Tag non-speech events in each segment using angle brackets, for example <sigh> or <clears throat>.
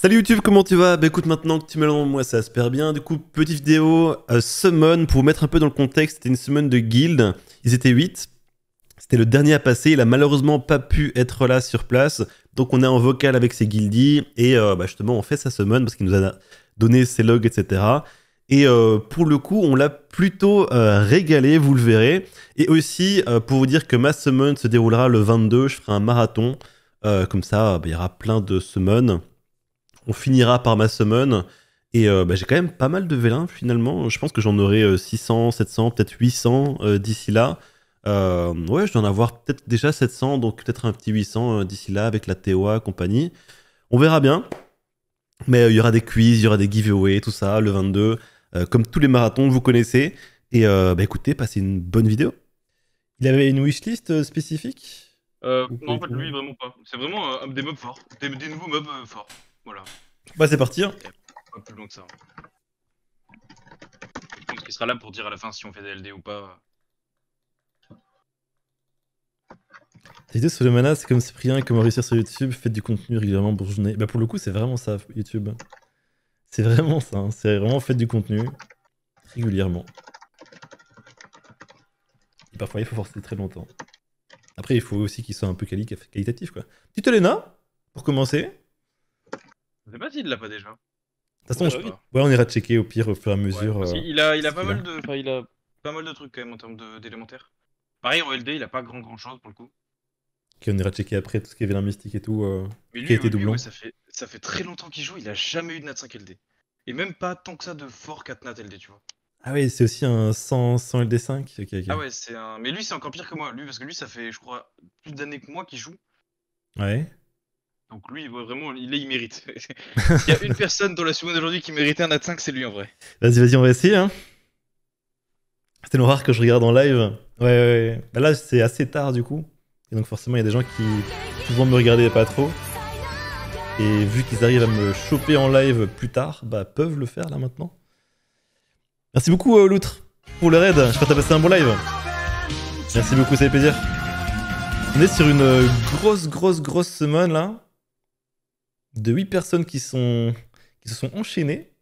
Salut YouTube, comment tu vas Bah écoute, maintenant que tu me moi ça se perd bien. Du coup, petite vidéo euh, Summon, pour vous mettre un peu dans le contexte, c'était une semaine de guild. Ils étaient 8. C'était le dernier à passer, il a malheureusement pas pu être là sur place. Donc on est en vocal avec ses guildies et euh, bah, justement on fait sa summon parce qu'il nous a donné ses logs, etc. Et euh, pour le coup, on l'a plutôt régalé, vous le verrez. Et aussi, pour vous dire que ma summon se déroulera le 22, je ferai un marathon. comme ça, bah, il y aura plein de summons on finira par ma summon. Et euh, bah, j'ai quand même pas mal de vélins finalement. Je pense que j'en aurai 600, euh, 700, peut-être 800 euh, d'ici là. ouais, je dois en avoir peut-être déjà 700, donc peut-être un petit 800 d'ici là avec la TOA compagnie. On verra bien. Mais il y aura des quiz, il y aura des giveaways, tout ça, le 22. comme tous les marathons, vous connaissez. Et bah, écoutez, passez une bonne vidéo. Il avait une wishlist spécifique Non, en fait, lui, vraiment pas. C'est vraiment des mobs forts, des nouveaux mobs forts. Voilà. Bah c'est parti. Pas plus long que ça. Hein. Qui sera là pour dire à la fin si on fait des LD ou pas. L'idée sur le mana, c'est comme Cyprien, comment réussir sur YouTube, faites du contenu régulièrement pour journée. Bah pour le coup, c'est vraiment ça, YouTube. C'est vraiment ça, hein. c'est vraiment faites du contenu régulièrement. parfois, il faut forcer très longtemps. Après, il faut aussi qu'il soit un peu qualitatif, quoi. Petite Elena, pour commencer il l'a pas déjà. De toute façon, ouais, on ira checker au pire au fur et à mesure. Euh, il a, il a pas mal de, il a pas mal de trucs quand même en termes d'élémentaire. Pareil, en LD, il a pas grand grand chose pour le coup. Ok, on ira checker après tout ce qui est Vélin Mystique et tout, euh, Mais qui a été ça, fait, ça fait très longtemps qu'il joue, il a jamais eu de Nat 5 LD. Et même pas tant que ça de fort 4 Nat LD, tu vois. Ah oui, c'est aussi un 100, 100 LD5 Ah ouais, c'est un... Mais lui, c'est encore pire que moi, lui, parce que lui, ça fait, je crois, plus d'années que moi qu'il joue. Ouais. Donc lui, vraiment, il, mérite. <laughs> il y a une <laughs> personne dans la semaine d'aujourd'hui qui méritait un at 5, c'est lui en vrai. Vas-y, vas-y, on va essayer. Hein. C'était rare que je regarde en live. Ouais, ouais. Bah là, c'est assez tard du coup. Et donc forcément, il y a des gens qui souvent me regarder pas trop. Et vu qu'ils arrivent à me choper en live plus tard, bah peuvent le faire là maintenant. Merci beaucoup euh, Loutre pour le raid. J'espère que t'as passé un bon live. Merci beaucoup, ça fait plaisir. On est sur une grosse, grosse, grosse semaine là de 8 personnes qui, sont, qui se sont enchaînées.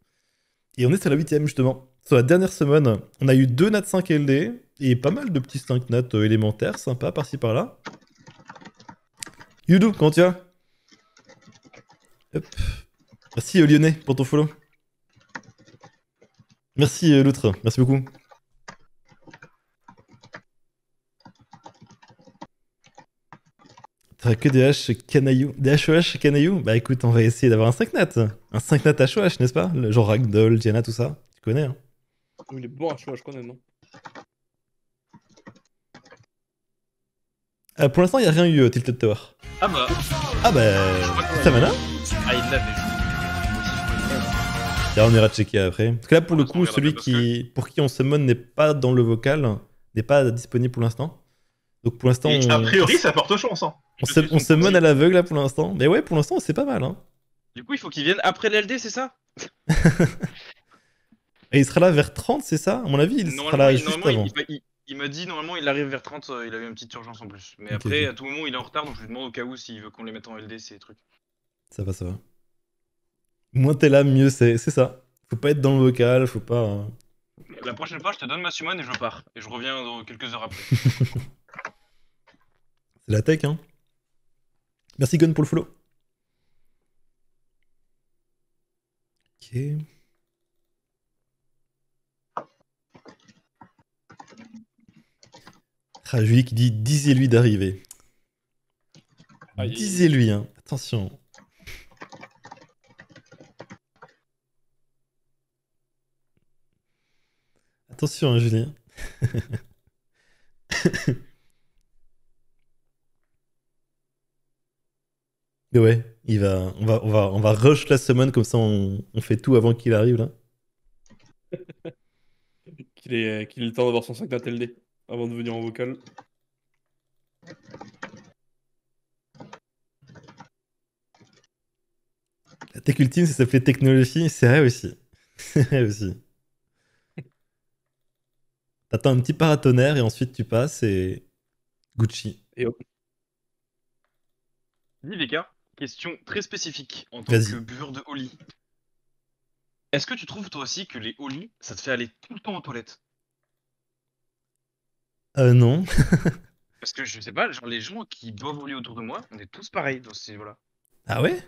Et on est sur la 8 justement. Sur la dernière semaine, on a eu 2 nats 5 LD et pas mal de petits 5 nats euh, élémentaires, sympa par-ci par-là. Youdou, comment tu vas Hop. Merci euh, Lyonnais pour ton follow. Merci euh, Loutre, merci beaucoup. que des H canaillou. Des HOH canaillou Bah écoute, on va essayer d'avoir un 5 nat. Un 5 nat HOH n'est-ce pas le Genre Ragdoll, Diana, tout ça. Tu connais, hein Il est bon HOH je connais, non euh, Pour l'instant, il n'y a rien eu, euh, Tilted Tower. Ah bah. Ah bah. mana Ah, il l'avait Là, on ira checker après. Parce que là, pour le coup, celui qui, pour qui on summon n'est pas dans le vocal, n'est pas disponible pour l'instant. Donc pour l'instant. A priori, ça porte chance. Hein. On se, on se à l'aveugle là pour l'instant. Mais ouais, pour l'instant, c'est pas mal. Hein. Du coup, il faut qu'il vienne après l'LD, c'est ça <laughs> Et il sera là vers 30, c'est ça À mon avis, il sera là juste avant. Il, m'a dit normalement il arrive vers 30, euh, il avait une petite urgence en plus. Mais après, à tout moment, il est en retard, donc je lui demande au cas où s'il veut qu'on les mette en LD, ces trucs. Ça va, ça va. Moins t'es là, mieux c'est. C'est ça. Faut pas être dans le vocal, faut pas. Hein. La prochaine fois, je te donne ma summon et je pars. Et je reviens dans quelques heures après. <laughs> c'est la tech, hein Merci Gun pour le follow. Ok. qui dit disez-lui d'arriver. Disez-lui, hein. attention. Attention, hein, Julien. <laughs> Ouais, il va, on, va, on, on va rush la semaine, comme ça on, fait tout avant qu'il arrive là. <laughs> qu'il ait, le temps d'avoir son sac d'ATLD avant de venir en vocal. La tech ultime, ça s'appelait technologie, c'est vrai aussi. <laughs> C'est vrai aussi. <laughs> T'attends un petit paratonnerre et ensuite tu passes et Gucci. Et hop. Dis Question très spécifique en tant que buveur de Oli. Est-ce que tu trouves toi aussi que les Oli, ça te fait aller tout le temps aux toilettes Euh, non. <laughs> Parce que je sais pas, genre les gens qui doivent lit autour de moi, on est tous pareils dans ce niveau-là. Ah ouais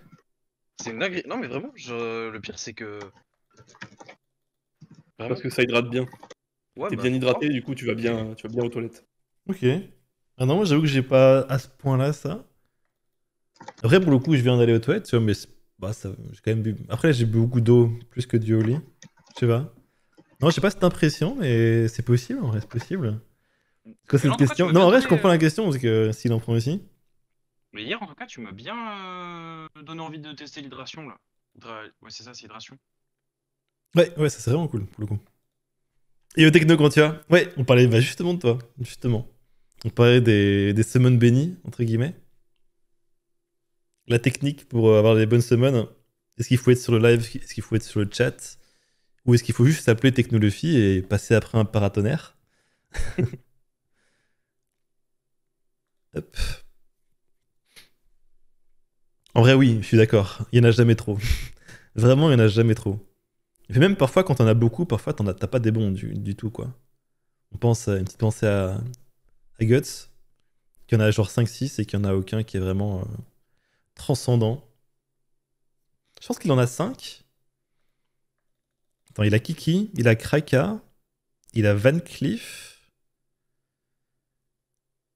C'est une Non mais vraiment, le pire c'est que. Parce que ça hydrate bien. Ouais, T'es bah, bien hydraté, oh. du coup tu vas bien, tu vas bien aux toilettes. Ok. Ah non, moi j'avoue que j'ai pas à ce point-là ça. Après, pour le coup, je viens d'aller aux toilettes, tu vois, mais j'ai quand même bu. Après, j'ai bu beaucoup d'eau, plus que du Oli, Tu vois Non, je sais pas cette impression, mais c'est possible, en vrai, c'est possible. Quoi, cette question Non, en vrai, je comprends la euh, question, parce que s'il en prend aussi. Mais hier, en tout cas, tu m'as bien euh, donné envie de tester l'hydration, là. Ouais, c'est ça, c'est hydration. Ouais, ouais, ça c'est vraiment cool, pour le coup. Et au techno, quand tu as Ouais, on parlait bah, justement de toi, justement. On parlait des, des semaines bénies, entre guillemets la technique pour avoir les bonnes semaines Est-ce qu'il faut être sur le live Est-ce qu'il faut être sur le chat Ou est-ce qu'il faut juste s'appeler Technologie et passer après un paratonnerre <laughs> En vrai, oui, je suis d'accord. Il n'y en a jamais trop. <laughs> Vraiment, il n'y en a jamais trop. Et même parfois, quand on a beaucoup, parfois, n'as pas des bons du, tout, quoi. On pense à une petite pensée à, à Guts, qui en a genre 5-6 et qu'il y en a aucun qui est vraiment. Euh, transcendant. Je pense qu'il en a 5. Attends, il a Kiki, il a Kraka, il a Van Cliff.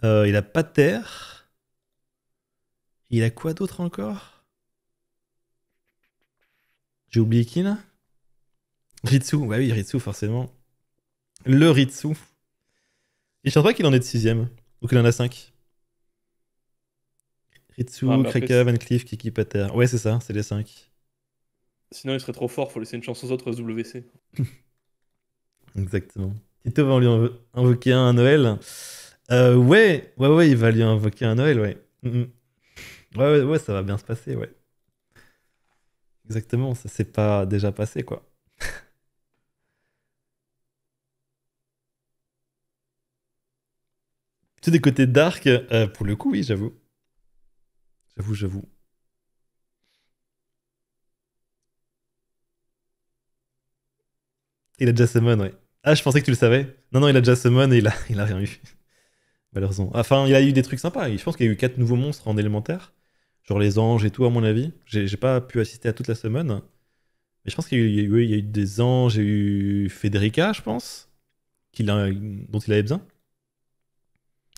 Euh, il a Pater, il a quoi d'autre encore J'ai oublié qui là Ritsu, ouais bah oui, Ritsu forcément. Le Ritsu. Et je pense pas qu'il en est de 6 ou qu'il en a 5. Kitsu, ah, Kreka, Van Cleef, Kiki, Pater. Ouais, c'est ça, c'est les 5. Sinon, il serait trop fort, faut laisser une chance aux autres WC. <laughs> Exactement. Tito va lui invoquer un Noël. Euh, ouais, ouais, ouais, il va lui invoquer un Noël, ouais. Mm, mm. ouais. Ouais, ouais, ça va bien se passer, ouais. Exactement, ça s'est pas déjà passé, quoi. <laughs> tu des côtés dark, euh, pour le coup, oui, j'avoue. J'avoue, j'avoue. Il a déjà summon, ouais. Ah, je pensais que tu le savais. Non, non, il a déjà summon et il a, <laughs> il a rien eu. Malheureusement. Ah, enfin, il a eu des trucs sympas. Je pense qu'il y a eu quatre nouveaux monstres en élémentaire. Genre les anges et tout, à mon avis. J'ai pas pu assister à toute la semaine, Mais je pense qu'il y, a eu des anges. Il y a eu Federica, je pense, qu'il a, dont il avait besoin.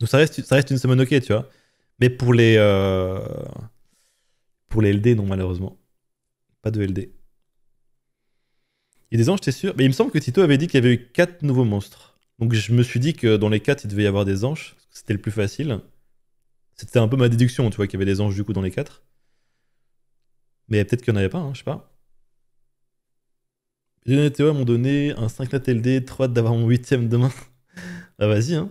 Donc ça reste, ça reste une semaine ok, tu vois. Mais pour les, euh, pour les LD, non, malheureusement. Pas de LD. Il y a des anges, t'es sûr Mais il me semble que Tito avait dit qu'il y avait eu 4 nouveaux monstres. Donc je me suis dit que dans les 4, il devait y avoir des anges. C'était le plus facile. C'était un peu ma déduction, tu vois, qu'il y avait des anges du coup dans les 4. Mais peut-être qu'il n'y en avait pas, hein, je sais pas. Les Théo m'ont donné un 5 lat LD, 3 d'avoir mon 8ème demain. <laughs> Ah vas-y, hein.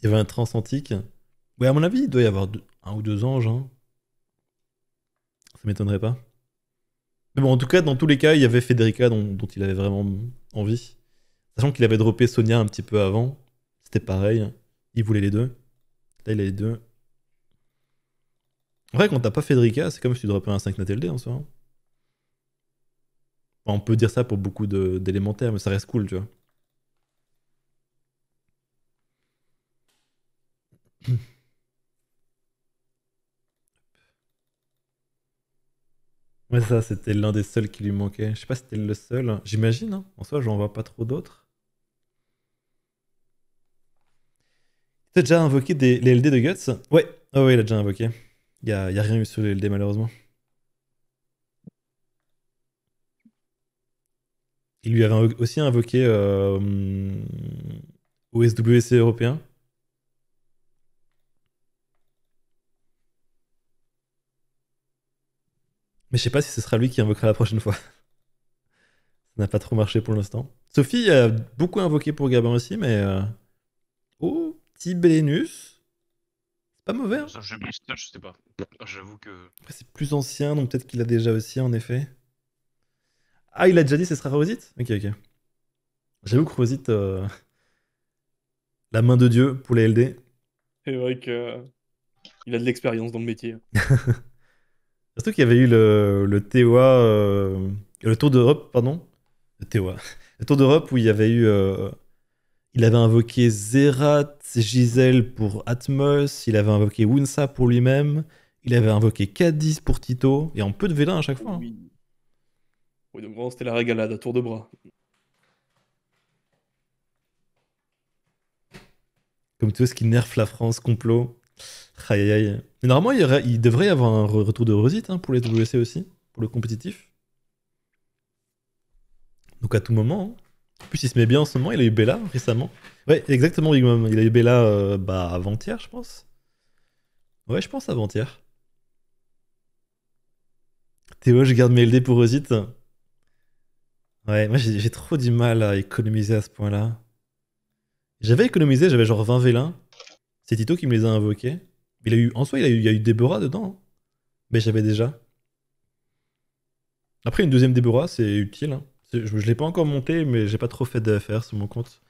Il y avait un antique. Ouais, à mon avis, il doit y avoir un ou deux anges. Hein. Ça m'étonnerait pas. Mais bon, en tout cas, dans tous les cas, il y avait Federica dont, il avait vraiment envie. Sachant qu'il avait droppé Sonia un petit peu avant. C'était pareil. Hein. Il voulait les deux. Là, il a les deux. En vrai, quand t'as pas Federica, c'est comme si tu droppais un 5 D en soi. Hein. on peut dire ça pour beaucoup d'élémentaires, mais ça reste cool, tu vois. <clears throat> Ouais, ça, c'était l'un des seuls qui lui manquait. Je sais pas si c'était le seul. Hein. J'imagine, hein. En soi, j'en vois pas trop d'autres. Il t'a déjà invoqué les LD de Guts ah Ouais, il a déjà invoqué. Il y a, rien eu sur les LD, malheureusement. Il lui avait aussi invoqué euh, OSWC hum, européen. Mais je sais pas si ce sera lui qui invoquera la prochaine fois. <laughs> Ça n'a pas trop marché pour l'instant. Sophie a euh, beaucoup invoqué pour Gabin aussi, mais. Euh, oh, petit C'est pas mauvais. Hein. sais pas. J'avoue que. c'est plus ancien, donc peut-être qu'il a déjà aussi, en effet. Ah, il a déjà dit ce sera Rosite Ok, ok. J'avoue que Rosite. Euh, <laughs> la main de Dieu pour les LD. C'est vrai que. Il a de l'expérience dans le métier. <laughs> Surtout qu'il y avait eu le, le euh, Tour d'Europe, pardon. Le Le Tour d'Europe où il y avait eu. Euh, il avait invoqué Zerat, Giselle pour Atmos, il avait invoqué Wunsa pour lui-même, il avait invoqué Cadiz pour Tito, et en peu de vélin à chaque fois. Hein. Oui. oui, donc vraiment, c'était la régalade à tour de bras. Comme tout ce qui nerf la France, complot. Aïe aïe. Mais normalement, il, il, devrait y avoir un retour de Rosite hein, pour les WC aussi, pour le compétitif. Donc à tout moment. Hein. En plus, il se met bien en ce moment. Il a eu Bella récemment. Ouais, exactement, Il a eu Bella euh, bah, avant-hier, je pense. Ouais, je pense avant-hier. Théo, je garde mes LD pour Rosite. Ouais, moi j'ai trop du mal à économiser à ce point-là. J'avais économisé, j'avais genre 20 vélins. C'est Tito qui me les a invoqués. Il a eu, en soi, il, y a eu Déborah dedans. Hein. Mais j'avais déjà. Après, une deuxième Déborah, c'est utile. Hein. Je ne l'ai pas encore monté, mais j'ai pas trop fait d'affaires sur mon compte.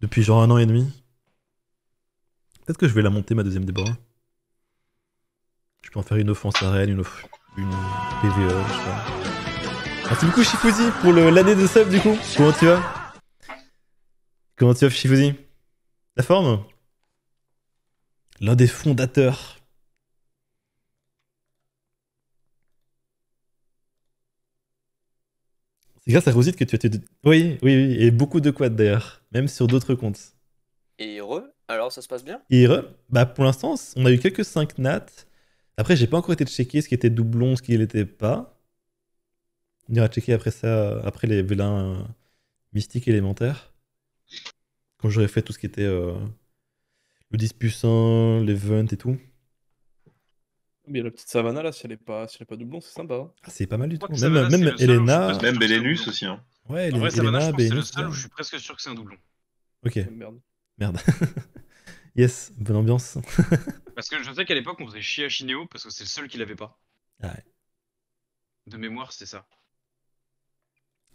Depuis genre un an et demi. Peut-être que je vais la monter, ma deuxième Déborah. Je peux en faire une offense à Rennes, une, off... une PVE, je sais pas. Merci beaucoup, Shifuzi, pour l'année de sub, du coup. Comment tu vas Comment tu vas, Shifuzi La forme l'un des fondateurs C'est grâce à Rosite que tu as été. Oui, oui, oui, et beaucoup de quads d'ailleurs, même sur d'autres comptes. Et heureux Alors ça se passe bien Et heureux Bah pour l'instant, on a eu quelques 5 nats. Après, j'ai pas encore été checker ce qui était doublon, ce qui n'était pas. On ira checker après ça, après les vélins euh, mystiques élémentaires. Quand j'aurais fait tout ce qui était euh, le 10 plus l'event et tout. Mais la petite Savannah là, si elle est pas, si elle est pas doublon, c'est sympa. Hein. Ah, c'est pas mal du tout. Même, Elena. Même Belenus aussi. Hein. Ouais, Elena, c'est le seul où je suis presque sûr que c'est un doublon. Ok. Merde. Merde. <laughs> yes, bonne ambiance. <laughs> parce que je sais qu'à l'époque, on faisait chier à Chineo parce que c'est le seul qui l'avait pas. Ah ouais. De mémoire, c'est ça.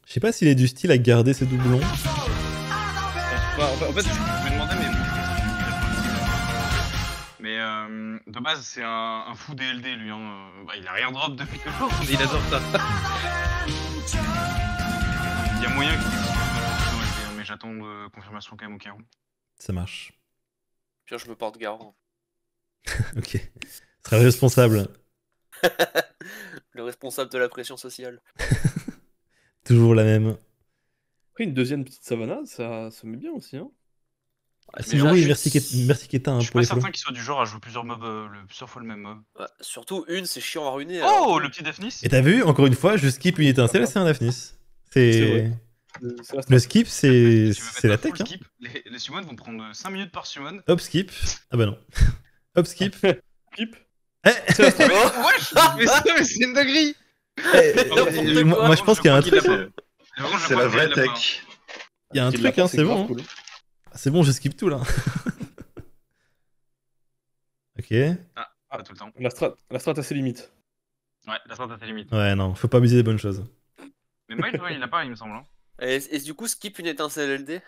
Je sais pas s'il est du style à garder ses doublons. Bah, en fait, je me demandais, mais euh, de base, c'est un, fou DLD, lui. Hein. Bah, il a rien drop depuis que chose, il adore ça. il y a moyen qu'il mais j'attends euh, confirmation quand même au cas où. Ça marche. Tiens, je me porte garde. <laughs> ok. Très responsable. <laughs> Le responsable de la pression sociale. <laughs> Toujours la même. Après, une deuxième petite savana, ça, ça met bien aussi. Hein ah, merci merci oui, est merci Kétain. Hein, je suis pas certain qu'il soit du genre à jouer plusieurs, mobs, euh, plusieurs fois le même mob. Bah, surtout une, c'est chiant à ruiner. Oh, le petit Daphnis Et t'as vu, encore une fois, je skip une étincelle, c'est un Daphnis. C'est. Euh, le skip, c'est la tech. Hein. Les, les summons vont prendre 5 minutes par summon. Hop, skip. Ah bah non. <laughs> Hop, skip. <laughs> skip. Eh <laughs> mais c'est une dinguerie eh, Moi, je pense qu'il y a un truc. Hein. C'est la vraie tech. Il y a un truc, c'est bon c'est bon, je skip tout là. <laughs> ok. Ah, pas tout le temps. La strat, a ses limites. Ouais, la strat a ses limites. Ouais, non, faut pas abuser des bonnes choses. Mais Miles, ouais, il n'a pas, il me semble. Hein. Et, du coup, skip une étincelle LD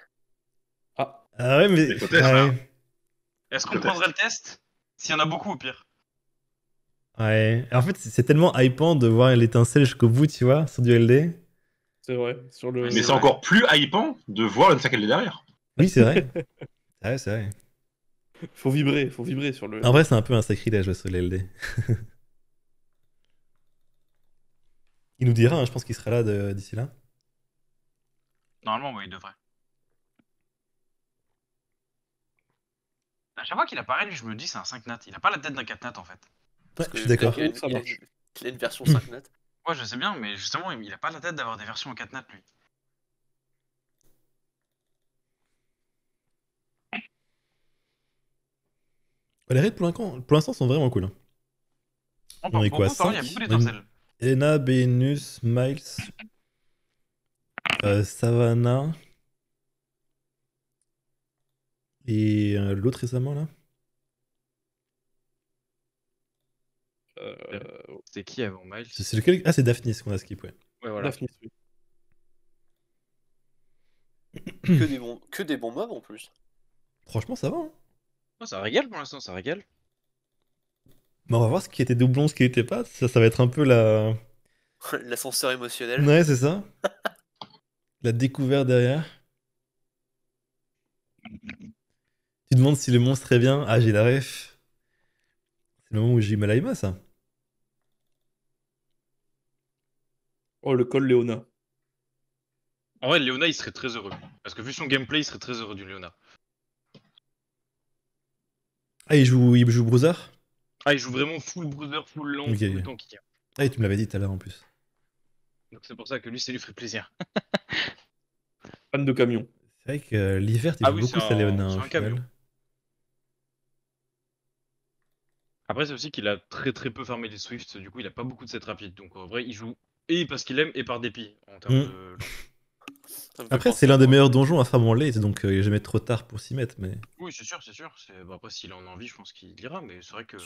Ah. Ah ouais, mais. Ah hein. Est-ce qu'on prendrait le test S'il y en a beaucoup, au pire. Ouais. En fait, c'est tellement hypant de voir l'étincelle jusqu'au bout, tu vois, sur du LD. C'est vrai. Sur le... Mais c'est encore plus hypant de voir une sac LD derrière. Oui, c'est vrai. <laughs> ah c'est vrai. Faut vibrer, faut vibrer sur le. En vrai, c'est un peu un sacrilège sur LD. <laughs> il nous dira, hein, je pense qu'il sera là d'ici là. Normalement, oui, il devrait. À chaque fois qu'il apparaît, lui, je me dis c'est un 5 nat. Il a pas la tête d'un 4 nat en fait. je suis d'accord. Il, a une version 5 hmm. nat. Ouais, je sais bien, mais justement, il a pas la tête d'avoir des versions en 4 nat lui. Bah, les raids pour l'instant sont vraiment cool. on est quoi 5 Ena, Benus, Miles, euh, Savannah. Et euh, l'autre récemment là euh, C'est qui avant Miles lequel Ah, c'est Daphnis qu'on a skip, ouais. Ouais, voilà. Daphnis, oui. <clears throat> que, des bons... que des bons mobs en plus. Franchement, ça va. Hein. Ah, ça régale pour l'instant, ça régale. Mais on va voir ce qui était doublon, ce qui n'était pas. Ça, va être un peu la. <laughs> L'ascenseur émotionnel. Ouais, c'est ça. <laughs> la découverte derrière. Tu demandes si le monstre est bien. Ah, j'ai la ref. C'est le moment où j'ai eu Malaima, ça. Oh, le col Léona. En vrai, Léona, il serait très heureux. Parce que vu son gameplay, il serait très heureux du Léona. Ah, il joue, il joue Bruiser Ah, il joue vraiment full Bruiser, full long, Ah, tu me l'avais dit tout à l'heure en plus. Donc c'est pour ça que lui, ça lui ferait plaisir. <laughs> Fan de camion. C'est vrai que euh, l'hiver, tu ah beaucoup ça C'est hein, un, camion. Après, c'est aussi qu'il a très très peu farmé les swifts, du coup, il a pas beaucoup de sets rapide. Donc en vrai, il joue et parce qu'il aime et par dépit en termes hmm. de. Après, c'est l'un des meilleurs donjons à faire mon late, donc euh, il n'est jamais trop tard pour s'y mettre. Mais... Oui, c'est sûr, c'est sûr. Bah, après, s'il en a envie, je pense qu'il ira mais c'est vrai que.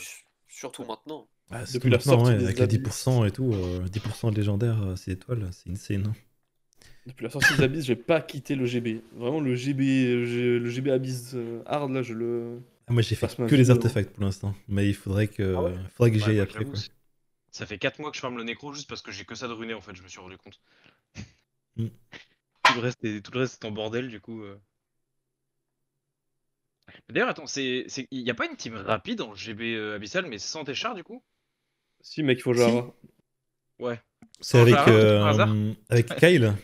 Surtout maintenant. Depuis la sortie des avec abysses. les 10% et tout, euh, 10% légendaire, c'est étoiles, c'est insane. Depuis la sortie des abysses, j'ai pas quitté le GB. Vraiment, le GB, le GB abyss euh, hard, là, je le. Ah, moi, j'ai fait que les artefacts pour l'instant, mais il faudrait que, ah j'y aille après. Quoi. Ça fait 4 mois que je ferme le nécro juste parce que j'ai que ça de runé en fait, je me suis rendu compte. Mm tout le reste est, tout en bordel, du coup. Euh. D'ailleurs, attends, c'est, il n'y a pas une team rapide en GB euh, Abyssal, mais sans tes chars, du coup Si, mec, il faut genre... Ouais. C'est avec, euh, avec Kyle.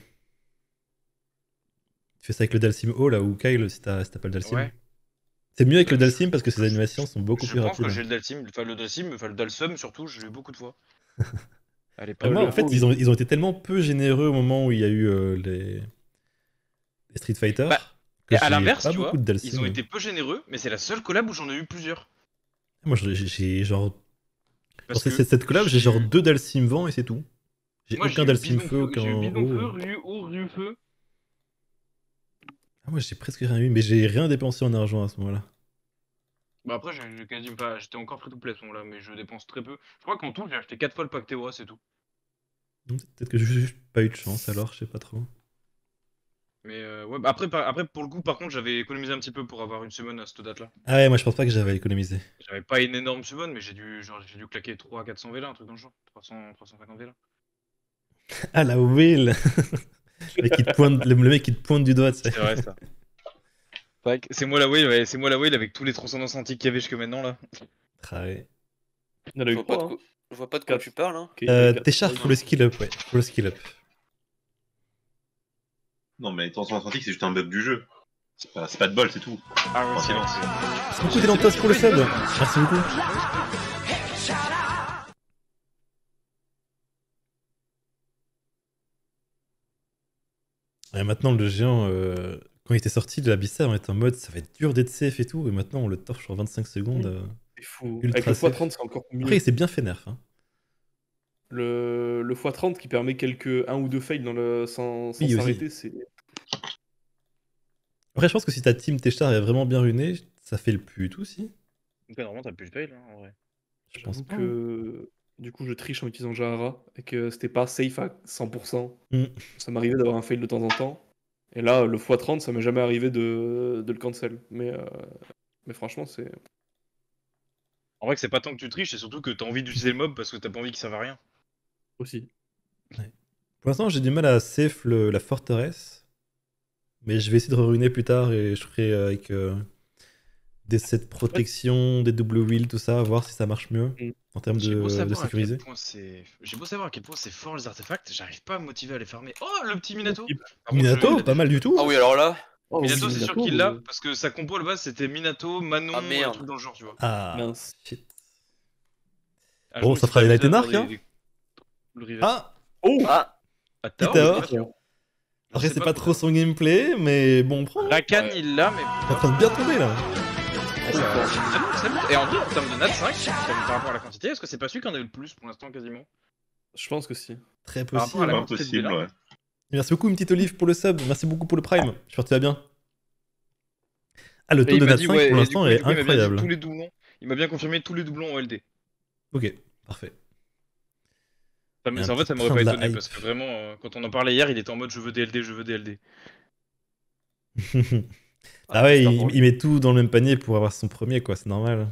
Tu fais ça avec le Dalsim O là, ou Kyle si t'as si pas le Dalsim. C'est mieux avec le Dalsim parce que ses animations sont beaucoup je plus pense que rapides. j'ai le Dalsim, enfin le Dalsim, enfin le Dalsum surtout, j'ai eu beaucoup de fois. <laughs> Ah, moi, en fait, ils ont, ils ont été tellement peu généreux au moment où il y a eu les, Street Fighter. Bah, que à l'inverse, ils ont hein. été peu généreux, mais c'est la seule collab où j'en ai eu plusieurs. Moi, j'ai genre. Parce que cette collab, j'ai genre deux Dalsim vent et c'est tout. J'ai aucun Dalsim feu, aucun. J'ai eu oh. Rue, oh, Feu. Ah, moi, j'ai presque rien eu, mais j'ai rien dépensé en argent à ce moment-là. Bah après, j'étais encore free to play à ce moment-là, mais je dépense très peu. Je crois qu'en tout, j'ai acheté 4 fois le pack Théora, c'est tout. Peut-être que j'ai juste pas eu de chance alors, je sais pas trop. Mais euh, bah, après, pour le coup, par contre, j'avais économisé un petit peu pour avoir une semaine à cette date-là. Ah ouais, moi je pense pas que j'avais économisé. J'avais pas une énorme semaine, mais j'ai dû, genre, j'ai dû claquer 300-400 vélas un truc dans le genre. 300, 350 vélas <laughs> Ah la will <laughs> le, mec qui te pointe, le, mec qui te pointe du doigt, c'est vrai ça. C'est moi la will c'est moi la avec tous les transcendances antiques qu'il y avait jusque maintenant là. Ah ouais. Hein. Je vois pas de quoi, je vois pas de tu parles. Hein. Euh, pour le skill up, ouais. Pour le skill up. Non, mais tension atlantique, c'est juste un bug du jeu. C'est pas, de bol, c'est tout. Ah silence. Merci beaucoup, place pour le sub. Merci beaucoup. Et maintenant, le géant, euh, quand il était sorti de l'abyssal, on était en mode ça va être dur d'être safe et tout. Et maintenant, on le torche en 25 secondes. Il euh, faut Ultra Avec le x30, c'est encore mieux. Après, s'est bien nerf Hein. Le, x30 qui permet quelques un ou deux fails dans le, sans, s'arrêter, c'est. Après, je pense que si ta team Techstar est vraiment bien runé, ça fait le tout aussi. Donc normalement, t'as plus de fail, hein, en vrai. Je pense que. Hein. Du coup, je triche en utilisant Jahara et que c'était pas safe à 100%. Mm. Ça m'arrivait d'avoir un fail de temps en temps. Et là, le x30, ça m'est jamais arrivé de, le cancel. Mais, euh, mais franchement, c'est. En vrai, c'est pas tant que tu triches, c'est surtout que t'as envie d'utiliser le mob parce que t'as pas envie qu'il serve va rien aussi. Pour l'instant, j'ai du mal à safe la forteresse. Mais je vais essayer de ruiner plus tard et je ferai euh, avec euh, des sets protection, des double wheels, tout ça, voir si ça marche mieux mm. en termes de, de sécuriser. J'ai beau savoir à quel point c'est fort les artefacts, j'arrive pas à me motiver à les farmer. Oh, le petit Minato ah Minato, pas mal du tout Ah oui, alors là oh, Minato, c'est sûr qu'il l'a, euh. parce que sa compo à la base c'était Minato, Manon, ah, merde. truc dans le genre, tu vois. Ah, ah bon, ça fera les hein ah Oh Ah, attends Après, c'est pas, trop son gameplay, mais bon, on prend. La canne, il l'a, mais. T'es en train de bien tomber là. Et en vrai, en termes de nat 5, par rapport à la quantité, est-ce que c'est pas celui qu'on en a eu le plus pour l'instant quasiment Je pense que si. Très possible. possible, ouais. Merci beaucoup, une petite olive pour le sub. Merci beaucoup pour le prime. Ah. je que tu vas bien. Ah, le taux de nat 5 pour l'instant est incroyable. Il m'a bien confirmé tous les doublons en LD. Ok, parfait. Ça en fait, ça m'aurait pas étonné parce que vraiment, euh, quand on en parlait hier, il était en mode je veux DLD, je veux DLD. <laughs> Ah, ah, ouais, il, met tout dans le même panier pour avoir son premier, quoi, c'est normal.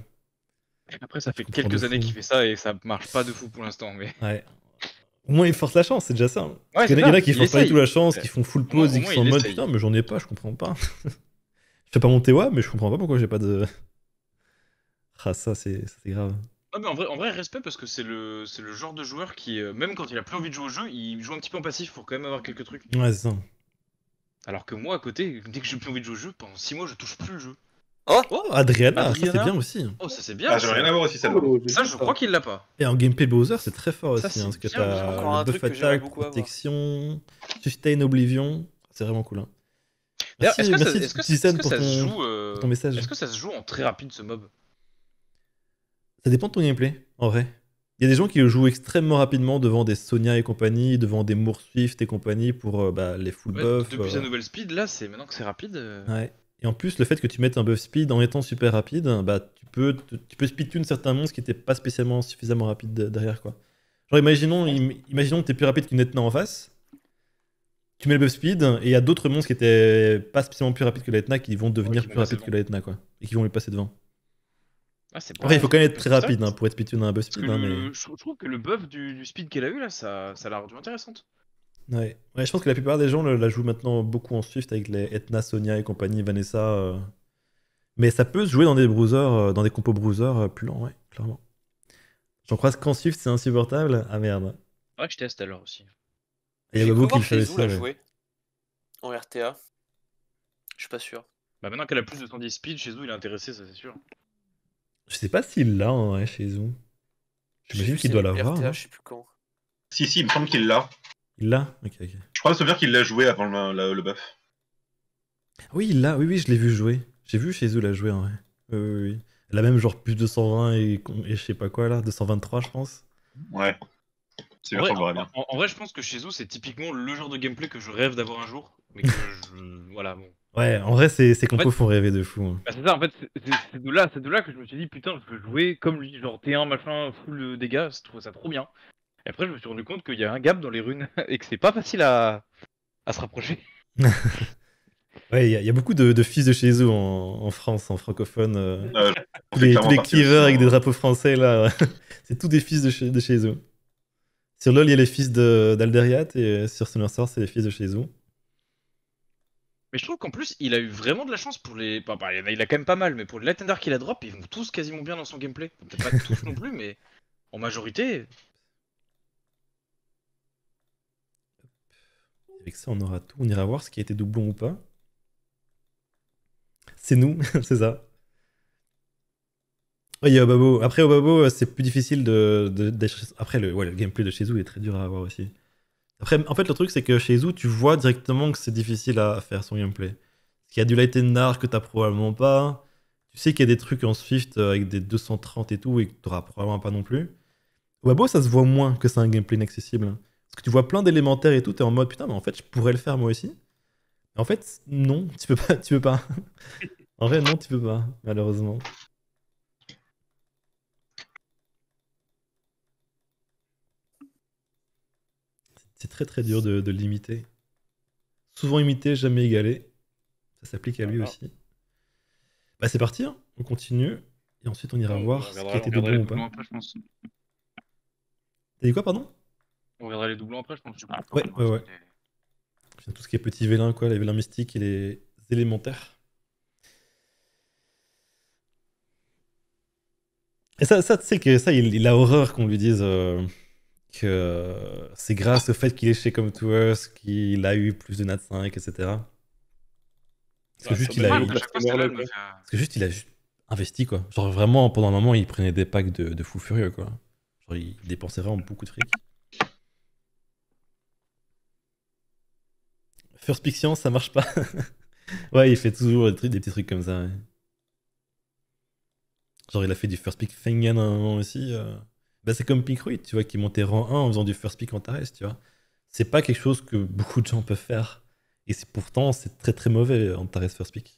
Après, ça fait quelques années qu'il fait ça et ça marche pas de fou pour l'instant. Mais... Ouais. Au moins, il force la chance, c'est déjà ça. il y, y en a qui forcent pas du tout la chance, qui font full pause et qui sont en mode putain, mais j'en ai pas, je comprends pas. <laughs> je fais pas mon TOA, mais je comprends pas pourquoi j'ai pas de. <laughs> Ah, ça, c'est grave. Ah, en, vrai, en vrai, respect parce que c'est le, le genre de joueur qui, euh, même quand il a plus envie de jouer au jeu, il joue un petit peu en passif pour quand même avoir quelques trucs. Ouais, c'est ça. Alors que moi, à côté, dès que j'ai plus envie de jouer au jeu, pendant 6 mois, je touche plus le jeu. Oh, oh Adriana, c'est bien aussi. Oh, ça c'est bien. Ah, rien à voir aussi oh, ça. Ça, je crois qu'il l'a pas. Et en gameplay Bowser, c'est très fort aussi. Hein, parce que t'as buff attack, protection, sustain oblivion. C'est vraiment cool. Hein. Merci, est euh, pour ton message. Est-ce que ça se joue en très rapide ce mob ça dépend de ton gameplay, en vrai. Il y a des gens qui jouent extrêmement rapidement devant des Sonia et compagnie, devant des Moore Swift et compagnie pour euh, bah, les full buffs. Depuis sa euh. nouvelle speed, là, c'est maintenant que c'est rapide. Euh. Ouais. Et en plus, le fait que tu mettes un buff speed en étant super rapide, bah, tu peux, tu peux speedtune certains monstres qui n'étaient pas spécialement suffisamment rapides derrière. Quoi. Genre, imaginons, imaginons que tu es plus rapide qu'une Etna en face. Tu mets le buff speed et il y a d'autres monstres qui étaient pas spécialement plus rapides que l'Etna qui vont devenir plus rapides que l'Etna quoi. Et qui vont les passer devant. Ah, il faut quand même être très rapide hein, pour être speedrun à un buff speed. Hein, je trouve que le buff du, speed qu'elle a eu là, ça, ça l'a rendu intéressante. Ouais. je pense que la plupart des gens la jouent maintenant beaucoup en Swift avec les Etna, Sonia et compagnie, Vanessa. Euh. Mais ça peut se jouer dans des browsers, euh, dans des compos browsers euh, plus lents, ouais, clairement. J'en crois qu'en Swift c'est insupportable. Ah merde. Ouais, je teste alors aussi. il y a beaucoup qui le En RTA. Je suis pas sûr. Bah maintenant qu'elle a plus de 110 speed, chez vous il est intéressé, ça c'est sûr. Je sais pas s'il l'a vrai, hein, chez Zou. J'imagine qu'il doit l'avoir. quand. Si, si, il me semble qu'il l'a. Il l'a Ok, ok. Je crois souvenir qu'il l'a joué avant le, le, buff. Oui, il l'a, oui, oui, je l'ai vu jouer. J'ai vu chez eux la jouer en vrai. Oui, même genre plus de 220 et, je sais pas quoi là, 223 je pense. Ouais. C'est vrai, en, en, vrai, je pense que chez eux, c'est typiquement le genre de gameplay que je rêve d'avoir un jour. Mais que <laughs> je. voilà, bon. Ouais, en vrai, ces, compos font rêver de fou. Hein. Bah, c'est ça, en fait, c'est de, là, de là que je me suis dit, putain, je veux jouer comme lui, genre T1, machin, full euh, dégâts, je trouve ça trop bien. Et après, je me suis rendu compte qu'il y a un gap dans les runes <laughs> et que c'est pas facile à, à se rapprocher. <laughs> ouais, il y, a beaucoup de, fils de chez eux en, en France, en francophone. Euh. tous les, cleavers avec hein. des drapeaux français, là, <laughs> c'est tous des fils de chez, eux. Sur LoL, il y a les fils d'Alderiat et euh, sur Sonar c'est les fils de chez eux. Mais je trouve qu'en plus, il a eu vraiment de la chance pour les. Bah, il, a, quand même pas mal, mais pour les Lightender qu'il a drop, ils vont tous quasiment bien dans son gameplay. Peut-être pas <laughs> tous non plus, mais en majorité. Avec ça, on aura tout. On ira voir ce qui a été doublon ou pas. C'est nous, <laughs> c'est ça. Oui, Obabo. Après, Obabo, euh, c'est plus difficile de, Après, le, le gameplay de chez vous est très dur à avoir aussi en fait, le truc, c'est que chez Zou, tu vois directement que c'est difficile à faire son gameplay. Qu'il y a du light and dark que t'as probablement pas. Tu sais qu'il y a des trucs en Swift euh, avec des 230 et tout et que t'auras probablement pas non plus. Au Wabo, ça se voit moins que c'est un gameplay inaccessible. Parce que tu vois plein d'élémentaires et tout, t'es en mode putain, mais en fait, je pourrais le faire moi aussi. En fait, non, tu peux pas. <laughs> Tu peux pas. en vrai, non, tu peux pas, malheureusement. C'est très très dur de, l'imiter. Souvent imité, jamais égalé. Ça s'applique à lui aussi. Bah c'est parti, hein. on continue. Et ensuite on ira voir ce qui était de bon ou pas. T'as dit quoi, pardon On regardera les doublons après, je pense. ouais, ouais, ouais. Tout ce qui est petit vélin, quoi, les vélins mystiques et les élémentaires. Et ça, ça tu sais que ça, il, a horreur qu'on lui dise. Euh, euh, c'est grâce au fait qu'il est chez Come to Us qu'il a eu plus de Nat 5, etc. Parce bah, juste qu'il a il a investi quoi. Genre vraiment pendant un moment il prenait des packs de, de fou furieux quoi. Genre il dépensait vraiment beaucoup de fric. First Pick Science ça marche pas. <laughs> ouais il fait toujours des, trucs, petits trucs comme ça. Genre il a fait du First Pick fengen un moment aussi. Euh. Bah, c'est comme Ruid, tu vois, qui montait rang 1 en faisant du first pick en Tarès, tu vois. C'est pas quelque chose que beaucoup de gens peuvent faire. Et c'est pourtant, c'est très très mauvais euh, en Tarès first pick.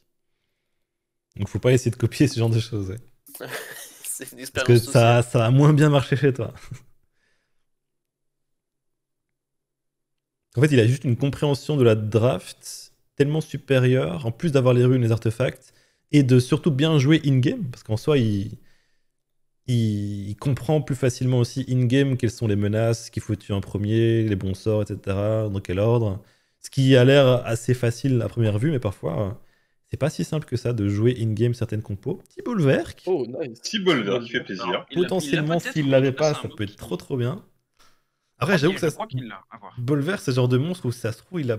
Donc faut pas essayer de copier ce genre de choses. <laughs> c'est une Parce que ça, ça a moins bien marché chez toi. en fait, il a juste une compréhension de la draft tellement supérieure, en plus d'avoir les runes, les artefacts, et de surtout bien jouer in-game, parce qu'en soi, il il, comprend plus facilement aussi in-game quelles sont les menaces, qu'il faut tuer en premier, les bons sorts, etc., dans quel ordre. Ce qui a l'air assez facile à première vue, mais parfois, c'est pas si simple que ça de jouer in-game certaines compos. Petit Bolverk Oh, nice. Petit Bolverk, qui fait plaisir. Potentiellement, s'il l'avait pas, ça peut être trop trop bien. Après, j'avoue que ça. Bolver, c'est genre de monstre où ça se trouve, il a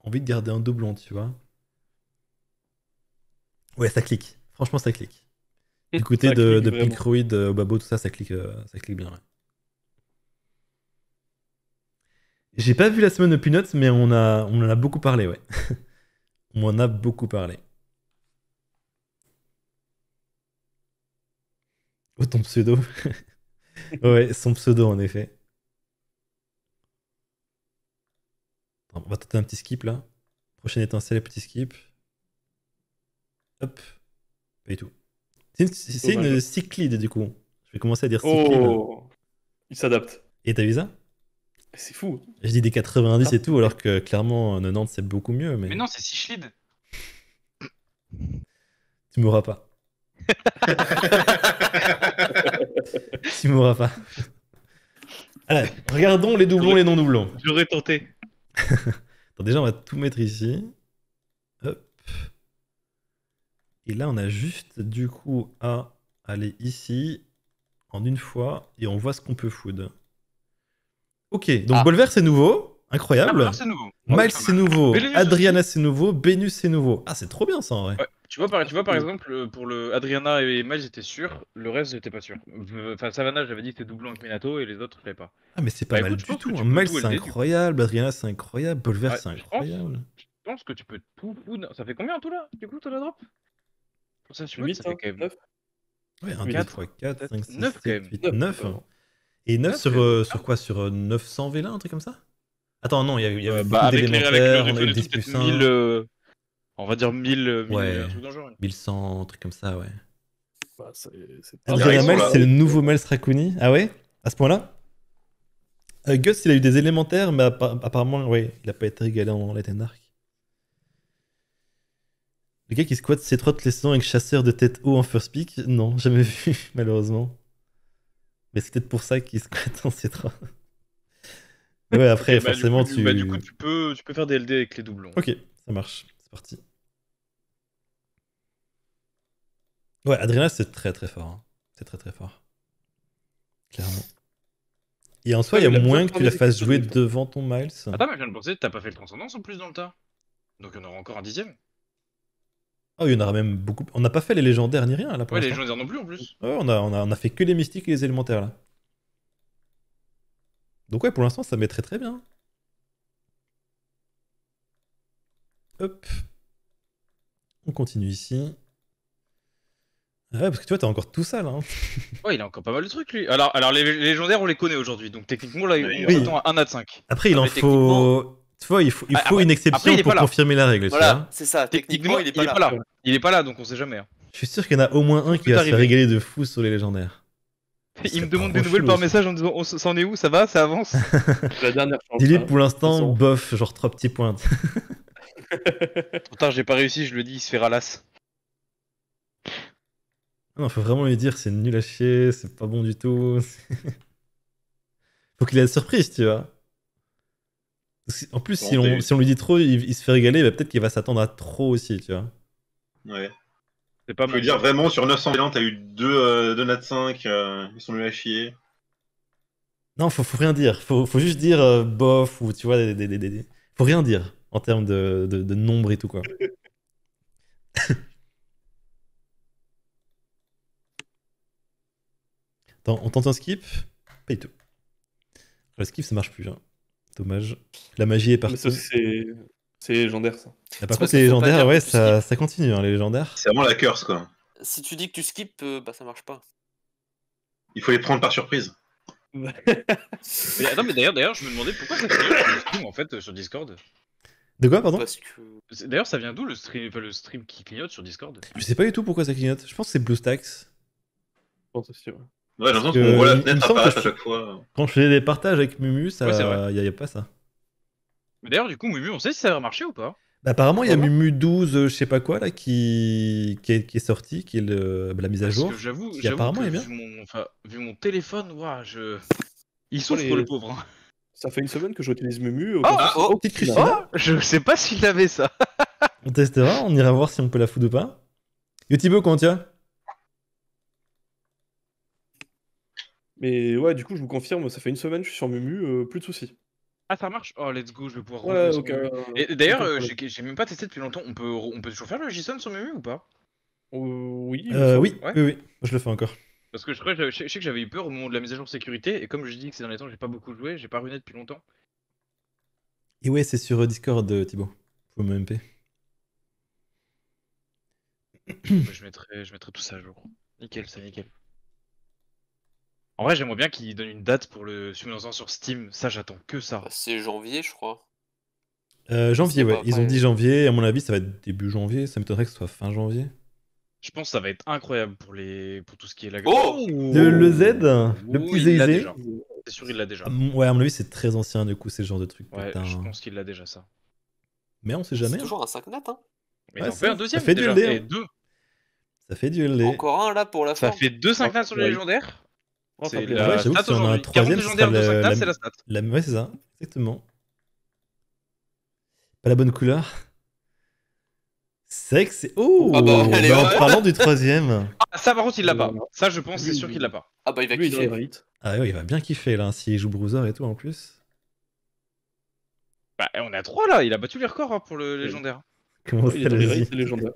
envie de garder un doublon, tu vois. Ouais, ça clique. Franchement, ça clique. Écoutez de, Pinkroid, euh, Babo, tout ça, ça clique, euh, ça clique bien. J'ai pas vu la semaine de Pinot, mais on, a, on en a beaucoup parlé, ouais. <laughs> on en a beaucoup parlé. Oh, ton pseudo. <laughs> ouais, son pseudo, en effet. on va tenter un petit skip, là. Prochaine étincelle, petit skip. Hop. Et tout. C'est une, cyclide, du coup. Je vais commencer à dire cyclide. Oh, il s'adapte. Et t'as vu ça C'est fou. Je dis des 90 et ah. tout, alors que clairement, 90, euh, c'est beaucoup mieux. Mais, non, c'est cyclide. tu mourras pas. <laughs> tu mourras pas. Allez, regardons les doublons, les non-doublons. J'aurais tenté. <laughs> déjà, on va tout mettre ici. Et là, on a juste du coup à aller ici en une fois et on voit ce qu'on peut food. Ok, donc ah. Bolver c'est nouveau, incroyable. Mal c'est nouveau. Miles c'est nouveau, Adriana c'est nouveau, Benus c'est nouveau. Ah, c'est trop bien ça en vrai. Tu vois, par, exemple, pour le Adriana et Miles, j'étais sûr. Le reste, j'étais pas sûr. Enfin, Savannah, j'avais dit que c'était doublant avec Minato et les autres, je pas. Ah, mais c'est pas bah, mal du tout. Hein. Miles, c'est incroyable. Adriana, c'est incroyable. Bolver, bah, c'est incroyable. Je pense, que tu peux tout. Ça fait combien tout là Du coup, la drop ça Consensual, 8, ça fait hein, quand même. 9. Ouais, 1, 2, 3, 4, 5, 6, 9 7, 8, 9. Et 9, sur, euh, sur quoi Sur 900 euh, vélins, un truc comme ça Attends, non, il y a, y a euh, bah, avec, les, avec le 10 plus 1. Euh, on va dire 1000, 1000 ouais, un truc 1100, un truc comme ça, ouais. Bah, c'est le nouveau Mels Rakuni. Ah ouais À ce point-là Gus, il a eu des élémentaires, mais apparemment, ouais, il a pas été régalé en Latin Dark. Le gars qui squatte ses trois les avec chasseur de tête haut en first pick Non, jamais vu, <laughs> malheureusement. Mais c'est peut-être pour ça qu'il squatte en C3. ouais, après, forcément, tu. Bah, du bah, coup, tu peux, tu peux faire des LD avec les doublons. Ok, ça marche. C'est parti. Ouais, Adrena, c'est très très fort. Hein. C'est très très fort. Clairement. Et en soi, il y a moins que tu la fasses jouer devant ton Miles. Attends, mais je viens de penser, t'as pas fait le transcendance en plus dans le tas. Donc on aura encore un dixième. Oh, il y en aura même beaucoup. On n'a pas fait les légendaires ni rien là pour Ouais, les légendaires non plus en plus. Ouais, on, a, fait que les mystiques et les élémentaires là. Donc ouais, pour l'instant, ça met très très bien. Hop. On continue ici. Ah ouais, parce que tu vois, t'as encore tout ça là. Hein. <laughs> ouais, il a encore pas mal de trucs lui. Alors, alors les légendaires, on les connaît aujourd'hui, donc techniquement, là, il attend à 1 à 5. Après, il en faut. Tu vois, il faut, bah, une exception pour confirmer la règle. Voilà, c'est ça. Techniquement, il est, pas, là. Il est pas là, donc on sait jamais. Hein. Je suis sûr qu'il y en a au moins un qui va se régaler de fou sur les légendaires. <laughs> Il me demande des nouvelles par message en disant on oh, s'en est où, ça va, ça avance. <laughs> la dernière chance. Dilip hein. pour l'instant, bof, genre trois petits points. <laughs> Trop tard, j'ai pas réussi, je le dis, il se fait ralasse. Ah non, faut vraiment lui dire c'est nul à chier, c'est pas bon du tout. faut qu'il ait la surprise, tu vois. En plus, si on, lui dit trop, il, se fait régaler, bah, peut-être qu'il va s'attendre à trop aussi, tu vois. Ouais. C'est pas me dire, vraiment, sur 900 tu t'as eu 2 euh, deux nat 5, euh, ils sont venus à chier. Non, faut, rien dire. Faut, juste dire euh, bof ou tu vois, des, faut rien dire en termes de, nombre et tout, quoi. Attends, <laughs> on tente un skip Pas du tout. Le skip, ça marche plus. Hein. Dommage. La magie est partout. C'est légendaire, ça. Bah, par contre, c'est légendaire, ouais, ça, ça, continue, hein, les légendaires. C'est vraiment la curse, quoi. Si tu dis que tu skips, euh, bah ça marche pas. Il faut les prendre par surprise. <laughs> non, mais d'ailleurs, d'ailleurs, je me demandais pourquoi ça en fait sur Discord. De quoi, pardon D'ailleurs, ça vient d'où le stream, le stream qui clignote sur Discord Je sais pas du tout pourquoi ça clignote. Je pense que c'est BlueStacks. Je pense aussi, ouais. Ouais, j'ai l'impression qu'on voit la fenêtre apparaître à chaque fois. Quand je fais des partages avec Mumu, ça, il a, pas ça. Mais d'ailleurs, du coup, Mumu, on sait si ça va marcher ou pas bah, Apparemment, il y a Mumu 12, je sais pas quoi, là, qui, qui, est, qui est sorti, qui est le... Bah, la mise à jour. J'avoue, que Vu mon, vu mon téléphone, wow, je... ils sont les... le pauvre. Ça fait une semaine que j'utilise Mumu. oh, oh, oh, oh je sais pas s'il avait ça. <laughs> on testera, on ira voir si on peut la foutre ou pas. Yotibo, comment tu tient Mais ouais, du coup, je vous confirme, ça fait une semaine, je suis sur Mumu, euh, plus de soucis. Ah, ça marche Oh, let's go, je vais pouvoir. Ouais, d'ailleurs, euh, j'ai même pas testé depuis longtemps. On peut, on peut toujours faire le JSON sur Mumu ou pas oh, Oui. Euh, oui, oui, oui, je le fais encore. Parce que je, crois, sais que j'avais eu peur au moment de la mise à jour sécurité, et comme je dis que c'est dans les temps, j'ai pas beaucoup joué, j'ai pas runé depuis longtemps. Et ouais, c'est sur Discord, Thibaut, pour MP. je, mettrai, je mettrai tout ça à jour. Nickel, c'est nickel. En vrai, j'aimerais bien qu'ils donnent une date pour le sublimation sur Steam. Ça, j'attends que ça. Bah, c'est janvier, je crois. Euh, janvier, ouais. Ils ont dit janvier. À mon avis, ça va être début janvier. Ça m'étonnerait que ce soit fin janvier. Je pense que ça va être incroyable pour, les... pour tout ce qui est la Oh, oh Le Z Le plus aisé C'est sûr, il l'a déjà. Hum, ouais, à mon avis, c'est très ancien, du coup, c'est genre de truc. Ouais, je pense qu'il l'a déjà, ça. Mais on sait jamais. Hein. toujours un 5 nat, hein. Mais on fait un deuxième. Hein. Ça fait du Ça fait du LD. Encore un là pour la fin. Ça fait deux 5 nat sur le légendaire c'est la ouais, stat aujourd'hui. troisième, légendaire c'est la stat. Ouais, c'est ça, exactement. Pas la bonne couleur. C'est vrai que c'est. Oh On ah bah, est En parlant du troisième. Ah, ça, par contre, il l'a pas. Euh, ça, je pense, c'est sûr qu'il l'a pas. Ah, bah, il va kiffer. Il ah, il va bien kiffer, là, s'il il joue Bruiser et tout en plus. Bah, on est à 3 là, il a battu les records hein, pour le légendaire. Comment il est dans les légendaires.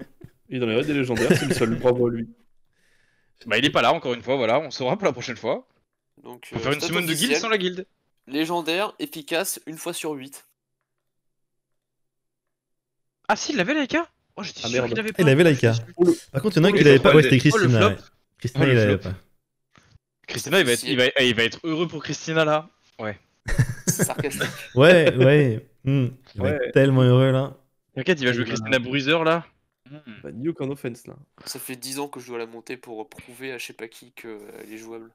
Il est dans les raids des légendaires, c'est le seul, bravo à lui. Bah, il est pas là, encore une fois, voilà, on saura pour la prochaine fois. on va euh, faire une semaine de guild sans la guilde. Légendaire, efficace, une fois sur 8. Ah si, il l'avait Laika Oh, j'étais ah, sûr qu'il l'avait pas. Il avait Laika. Par contre, il y en a un qui l'avait pas. Ouais, c'était oh, Christina. Christina, il ah, l'avait pas. Christina, il va, être, il, va, eh, il va, être, heureux pour Christina là. Ouais. <laughs> ouais, ouais. Hmm. Il va être tellement heureux là. T'inquiète, il va jouer Christina Bruiser là. Mmh. Bah, nuke en offense là. Ça fait 10 ans que je dois la monter pour prouver à je sais pas qui qu'elle est jouable.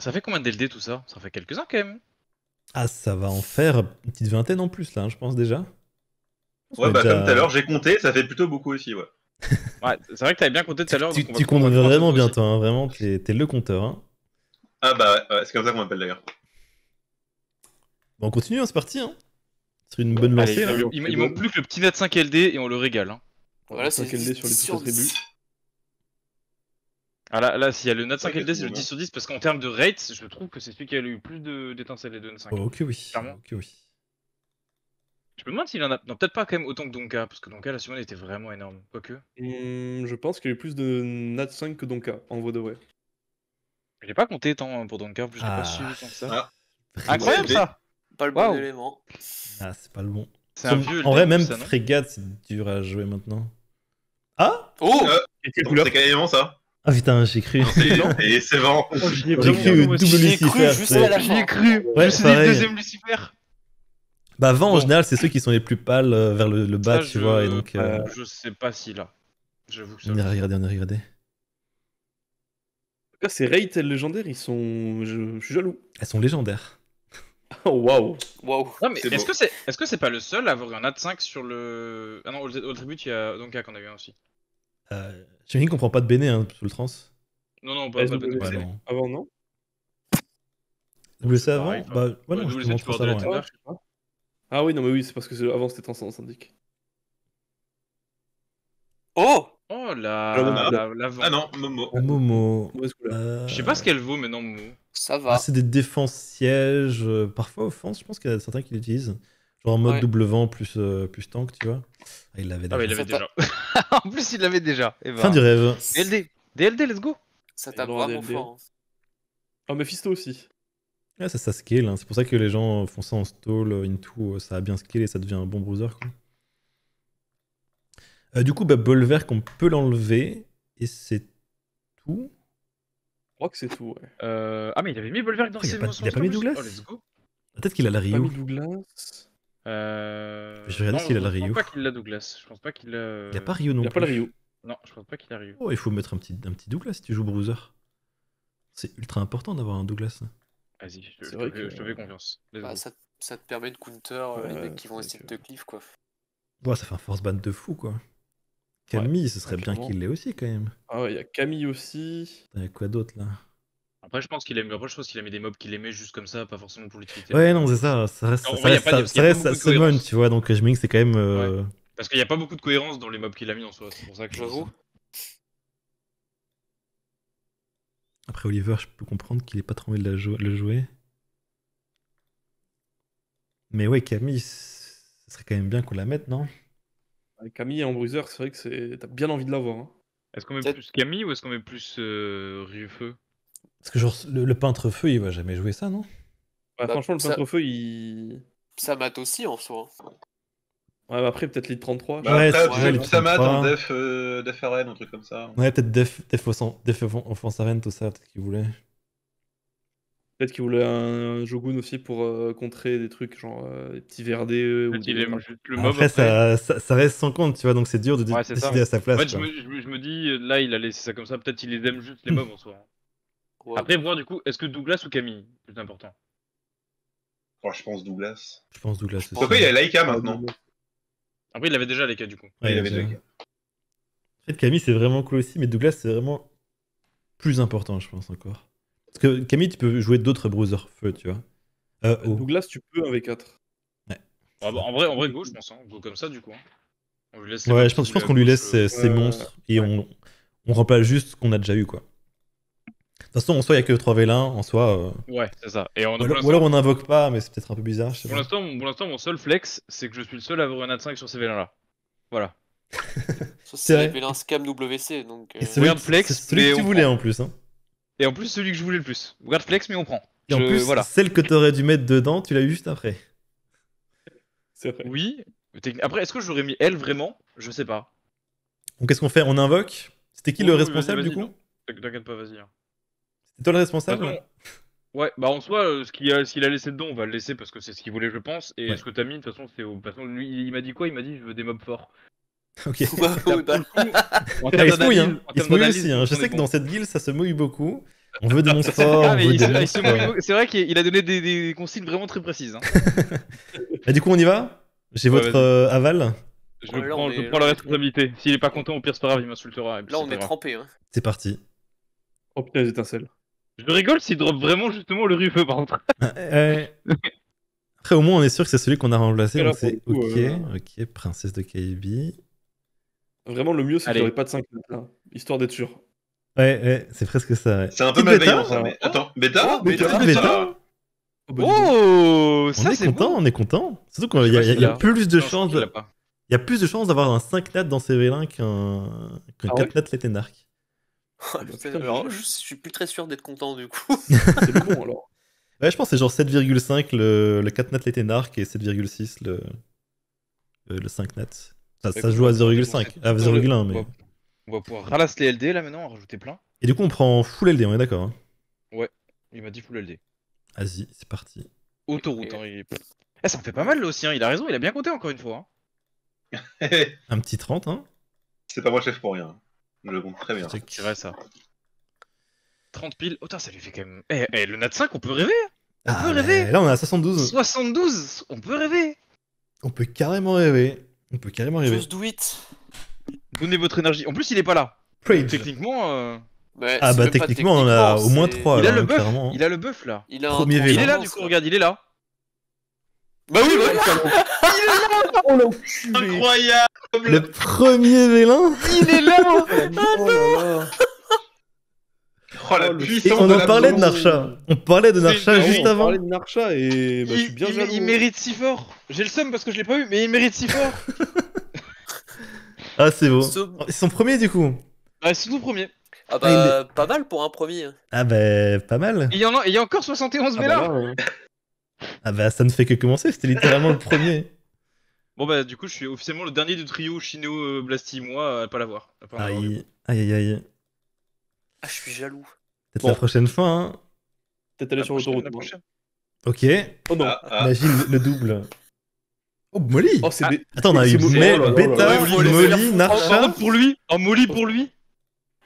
Ça fait combien de DLD tout ça Ça fait quelques-uns quand même. Ah, ça va en faire une petite vingtaine en plus là, hein, je pense déjà. ouais, bah comme euh, tout à l'heure, j'ai compté, ça fait plutôt beaucoup aussi, ouais. <laughs> ouais, c'est vrai que t'avais bien compté tout à l'heure. tu, comptes vraiment bien, toi, hein, vraiment, t'es le compteur. Hein. Ah bah ouais, c'est comme ça qu'on m'appelle d'ailleurs. Bon, on continue, hein, c'est parti. Hein. C'est une bonne lancée. là, il, manque plus que le petit net 5 LD et on le régale. Hein. Voilà, c'est 5 LD sur les 10 attributs. Ah là, là s'il y a le nat 5 LD, c'est le 10 sur 10 parce qu'en termes de rate, je trouve que c'est celui qui a eu plus d'étincelles de... Nat 5. Oh, ok, oui. Ok, oui. Je me demande s'il en a. Non, peut-être pas quand même autant que Donka, parce que Donka, la semaine était vraiment énorme. Quoique. Hmm, je pense qu'il y a eu plus de Nat 5 que Donka, en vrai de vrai. J'ai pas compté tant hein, pour Donka, je n'ai pas ah. suivi tant que ça. Ah. Incroyable ça Pas le bon élément. Ah, c'est pas le bon. En vrai, même Frégate, c'est dur à jouer maintenant. Ah Oh euh, C'est carrément ça. Ah putain, j'ai cru. <laughs> Et c'est vent. Oh, j'ai cru double Lucifer. J'ai cru. Je suis le deuxième Lucifer. Bah, vent en général, c'est ceux qui sont les plus pâles euh, vers le, bas, tu vois. Et donc, euh, Je sais pas si là. J'avoue que ça. On a regardé, on tout regardé. C'est Raid légendaire, ils sont. Je, suis jaloux. Elles sont légendaires wow. <laughs> wow. est-ce que c'est est-ce que c'est pas le seul à avoir un at 5 sur le. Ah non, au, tribut, il y a Donka qu'on a eu un aussi. Euh, J'imagine qu'on prend pas de Béné hein, sur le trans. Non, non, ah, pas, pas, pas, de Avant, non Vous avant Bah, voilà, je WC, avant, Ah oui, non, mais oui, c'est parce que avant c'était trans syndic. Oh Oh là la, la, Ah non, Momo. Ah, Momo. Euh, je sais pas ce qu'elle vaut, mais non, Momo. Ça va. Ah, c'est des défenses sièges, euh, parfois offense, je pense qu'il y a certains qui l'utilisent. Genre en mode double vent plus, euh, plus tank, tu vois. Ah, il l'avait ah déjà. Ah, il l'avait déjà. <laughs> en plus, il l'avait déjà. Eh ben. Fin du rêve. DLD, DLD, let's go. Ça tape vraiment fort. Ah, Mephisto aussi. Ouais ça, ça scale, hein. c'est pour ça que les gens font ça en stall, into, ça a bien scalé ça devient un bon bruiser. Quoi. Euh, du coup, bah, Bolverk, on peut l'enlever. Et c'est tout. Je crois que c'est tout, ouais. Euh, ah, mais il avait mis Bolverk dans ses mains. Il a pas mis Douglas oh, ah, Peut-être qu'il a la Rio. Il a pas mis Douglas. Euh... Je regarde s'il a la Rio. Je pense pas qu'il a Douglas. Je pense pas qu'il a. Euh, il a pas Rio non plus. il a pas la Rio. Non, je pense pas qu'il a Rio. Oh, il faut mettre un petit, un petit Douglas si tu joues Bruiser. C'est ultra important d'avoir un Douglas. Vas-y, je, te fais confiance. Bah, ça, te permet de counter les mecs qui vont essayer de te cliff, quoi. Ouais, ça fait un force ban de fou, quoi. Camille, ce serait bien qu'il l'ait aussi quand même. Ah ouais, il y a Camille aussi. Il y a quoi d'autre là après, je pense qu'il aime après, je pense qu'il aimait des mobs qu'il aimait juste comme ça, pas forcément pour l'utilité. Ouais, non, c'est ça. Ça reste, à ça, tu vois. Donc, euh, je me dis que c'est quand même. Euh, Parce qu'il n'y a pas beaucoup de cohérence dans les mobs qu'il a mis en soi. C'est pour ça que je Après, Oliver, je peux comprendre qu'il n'ait pas trop envie de la le jouer. Mais ouais, Camille, ce serait quand même bien qu'on la mette, non Camille en bruiseur, c'est vrai que c'est... t'as bien envie de l'avoir. Hein. Est-ce qu'on met plus Camille ou est-ce qu'on met plus euh, Parce que genre, le, peintre feu, il va jamais jouer ça, non bah, bah, Franchement, le peintre feu, il. Ça mate aussi en soi. Ouais, bah après, peut-être le 33. Bah, ouais, ça mate hein, en def, euh, un truc comme ça. Ouais, peut-être def, def, def, tout ça, peut-être qu'il voulait. Peut-être qu'il voulait un Jogun aussi pour euh, contrer des trucs genre euh, des petits verdés. Ou des... le mob après, Ça, ça, reste sans compte, tu vois, donc c'est dur de décider à sa place. En fait, je, me, dis, là, il a laissé ça comme ça, peut-être il les aime juste les hmm. mobs en soi. <laughs> Après, voir du coup, est-ce que Douglas ou Camille Plus important. Oh, je pense Douglas. Je pense Douglas Pourquoi il a Laika maintenant Après, il avait déjà Laika du coup. il avait Camille, c'est vraiment cool aussi, mais Douglas, c'est vraiment plus important, je pense encore. Parce que Camille, tu peux jouer d'autres Bruiser Feu, tu vois. Euh, oh. Douglas, tu peux v 4. Ouais. Ah bah, en, vrai, en vrai, go, je pense. Hein. Go comme ça, du coup. Hein. ouais, je pense, qu'on lui laisse ses, euh, monstres et on, on remplace juste ce qu'on a déjà eu, quoi. De toute façon, en soit il n'y a que 3v1, en soi. Euh. Ouais, c'est ça. ou, alors, on n'invoque pas, mais c'est peut-être un peu bizarre. pour l'instant, mon, seul flex, c'est que je suis le seul à avoir un A 5 sur ces vélins là. Voilà. c'est un scam WC. Donc, euh, flex. C'est celui que tu voulais en plus. Hein. Et en plus, celui que je voulais le plus. Regarde flex, mais on prend. en plus, voilà. celle que t'aurais dû mettre dedans, tu l'as eu juste après. Oui. Après, est-ce que j'aurais mis elle vraiment Je sais pas. Donc, qu'est-ce qu'on fait On invoque C'était qui le responsable du coup T'inquiète pas, vas-y. Hein. C'était toi le responsable Ouais, bah en soi, euh, ce qu'il a, a, laissé dedans, on va le laisser parce que c'est ce qu'il voulait, je pense. Et ce que t'as mis, de toute façon, c'est au. il m'a dit quoi Il m'a dit je veux des mobs forts. <laughs> Ok. Hein. en termes mouille, hein. il se mouille aussi. Hein. Je sais que dans cette guilde, ça se mouille beaucoup. On <laughs> veut de mon sport. c'est vrai qu'il a donné des, consignes vraiment très précises. Et hein. <laughs> bah, du coup, on y va J'ai votre euh, aval Je, oh prends, la responsabilité. S'il est pas content, au pire, c'est pas grave, il m'insultera. Là, on est trempé. Hein. C'est parti. Oh putain, les étincelles. Je rigole s'il drop vraiment justement le rufeux par contre. Après, au moins, on est sûr que c'est celui qu'on a remplacé. donc c'est ok, euh, ok, princesse de Kaibi. Vraiment, le mieux, c'est que aurait pas de 5 nats, hein, histoire d'être sûr. Ouais, ouais, c'est presque ça. C'est un peu malveillant, ça. Mais... Hein attends, oh, bêta Bêta, bêta, Oh, oh ça on est, content, on est content. Surtout qu'il y, y, a plus de chances. Il y a plus de chances d'avoir un 5 nat dans vélins qu'un 4 nat l'été alors, je suis plus très sûr d'être content du coup. <laughs> c'est bon alors. Ouais, je pense que c'est genre 7,5 le, 4 nat l'été et 7,6 le, le 5 nat. Ça, se joue à 0,5, à 0,1. Mais... On va pouvoir ralasser les LD là maintenant, en rajouter plein. Et du coup, on prend full LD, on est d'accord hein Ouais, il m'a dit full LD. Vas-y, c'est parti. Autoroute. Hein, il... eh, ça en fait pas mal là aussi, hein. il a raison, il a bien compté encore une fois. Hein. <laughs> Un petit 30, hein C'est pas moi chef pour rien. Je le compte très bien. C'est ça. 30 piles. Oh, ça lui fait quand même. Eh, eh, le Nat 5, on peut rêver hein. On peut ah, rêver Là, on est à 72. 72 On peut rêver On peut carrément rêver. On peut carrément arriver. Just do Donnez votre énergie. En plus, il est pas là. Techniquement. Euh... Bah, ah bah techniquement, on a au moins 3. Il, là, a le buff. il a le buff là. Il, a il est là du coup, regarde, il est là. Bah oui, il est là Incroyable Le premier vélin Il est là, <laughs> oh Oh, oh, on en parlait de Narcha. On parlait de Narcha juste avant. On parlait et il, bah, je suis bien mérite si fort. J'ai le seum parce que je l'ai pas eu, mais il mérite si fort. <laughs> ah, c'est beau. C'est son premier du coup. Bah, c'est son premier. Ah bah, ah, pas mal pour un premier. Hein. Ah bah, pas mal. Il y, en a, il y encore 71 ah, bah ah bah, ça ne fait que commencer, c'était littéralement le premier. <laughs> Bon bah, du coup, je suis officiellement le dernier du trio Chino Blasty moi, à pas l'avoir. aïe, aïe, aïe. Ah, je suis jaloux. Peut-être la prochaine fois. Hein. Peut-être aller la sur l'autoroute. Ok. Oh non. Ah, ah. Imagine le double. Oh, oh Molly oh, ah. Attends, on a eu Beta, Molly, Narcha. pour lui Un Molly pour lui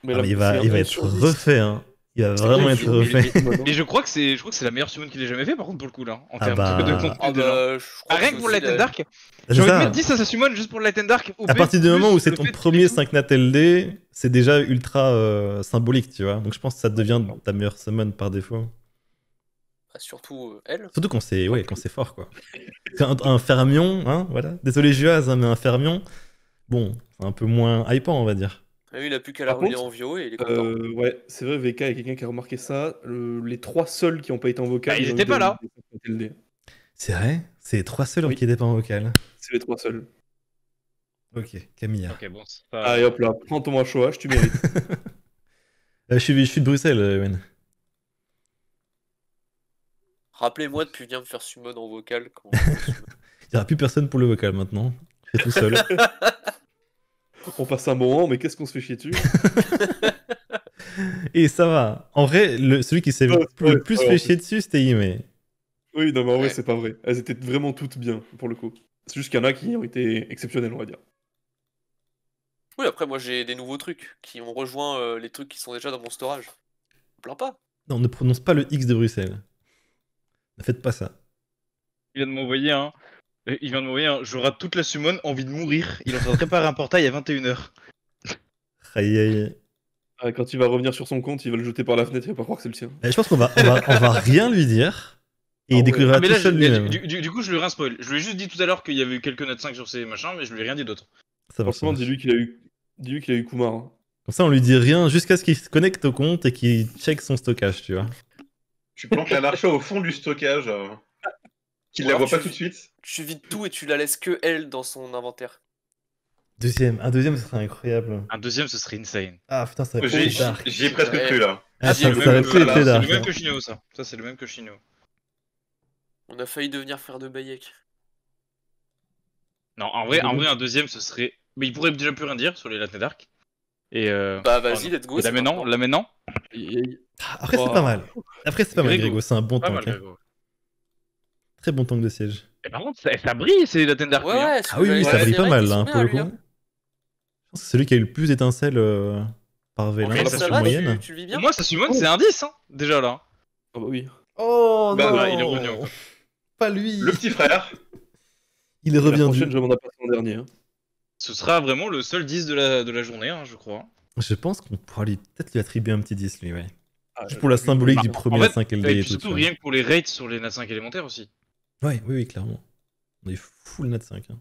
oh. il, va, il va être refait, hein. Il va vraiment être refait. Mais je crois que c'est, je crois que c'est la meilleure summon qu'il ait jamais fait, par contre, pour le coup, là. En ah termes bah. de ah bah, rien que pour Light and Dark. J'aurais envie mettre 10 à sa summon juste pour Light and Dark. à partir du moment où c'est ton premier 5 Nat LD, c'est déjà ultra euh, symbolique, tu vois. Donc je pense que ça devient ta meilleure summon par défaut. Bah, surtout euh, elle. Surtout quand c'est, ouais, quand c'est fort, quoi. un, un, fermion, hein, voilà. Désolé, Juaz, hein, mais un fermion, bon, un peu moins hypant, on va dire il a plus qu'à la en vio et il est euh, ouais, c'est vrai, VK, il y a quelqu'un qui a remarqué ça. les trois seuls qui n'ont pas été en vocal. Bah, ils n'étaient euh, pas là. C'est vrai C'est les trois seuls qui n'étaient pas en vocal. C'est les trois seuls. Ok, Camilla. Allez hop là, prends ton manchoage, tu mérites. <laughs> Euh, je, suis, je suis de Bruxelles, Rappelez-moi de plus bien me faire summon en vocal. <laughs> Il n'y aura plus personne pour le vocal maintenant. Je suis tout seul. <laughs> on passe un moment, mais qu'est-ce qu'on se fait chier dessus <laughs> Et ça va. En vrai, le, celui qui s'est le plus fait chier dessus, c'était Yimé. Oui, non, mais en vrai, c'est pas vrai. Elles étaient vraiment toutes bien, pour le coup. C'est juste qu'il y en a qui ont été exceptionnels, on va dire. Oui, après, moi, j'ai des nouveaux trucs qui ont rejoint euh, les trucs qui sont déjà dans mon storage. Plein pas. Non, ne prononce pas le X de Bruxelles. Ne faites pas ça. Il vient de m'envoyer un. Il vient de mourir, j'aurai toute la summon, envie de mourir. Il est en train de préparer un portail à 21h. Aïe aïe. Ah, quand il va revenir sur son compte, il va le jeter par la fenêtre il va pas croire que c'est le sien. Eh, je pense qu'on va, va, rien lui dire. Et il ah découvrira ah, tout seul Du, coup, je lui ai rien spoil. Je lui ai juste dit tout à l'heure qu'il y avait eu quelques notes 5 sur ces machins, mais je lui ai rien dit d'autre. Forcément, dis-lui qu'il a eu, dis-lui eu Kumar. Hein. Comme ça, on lui dit rien jusqu'à ce qu'il se connecte au compte et qu'il check son stockage, tu vois. Tu plantes la marche au fond du stockage. Hein. Qu'il la voit pas tout de suite Tu vides tout et tu la laisses que elle dans son inventaire. Deuxième, un deuxième, ce serait incroyable. Un deuxième, ce serait insane. Ah putain, ça J'ai J'y ai presque plus là. Ah, c'est le, même, hein. que, le même que Chino, ça. Ça, c'est le même que Chino. On a failli devenir frère de Bayek. Non, en vrai, en mmh. vrai, un deuxième, ce serait. Mais il pourrait déjà plus rien dire sur les Latin Dark. Et euh... Bah vas-y, let's go. Là maintenant, là maintenant. Après, c'est pas mal. Après, c'est pas mal, Grégo, c'est un bon tank. Hein. Très bon tank de siège. Et par contre, ça, ça brille, c'est la Tender ouais, hein. Ah oui, ça brille pas mal, hein, pour le coup. Hein. Je pense que c'est celui qui a eu le plus d'étincelles euh, par V1 en moyenne. moi, ça summon, oh. c'est un 10, déjà là. Oh bah oui. Oh non bah, bah, il Pas lui Le petit frère Il est revenu. La prochaine, je m'en son dernier. Ce sera vraiment le seul 10 de la, de la journée, hein, je crois. Je pense qu'on pourra peut-être lui attribuer un petit 10, lui, ouais. Ah, Juste pour la symbolique bah, du premier en fait, 5 Et, et tout, surtout rien que pour les rates sur les 5 élémentaires aussi. Ouais, oui, oui, clairement. On est full Nat 5. Hein.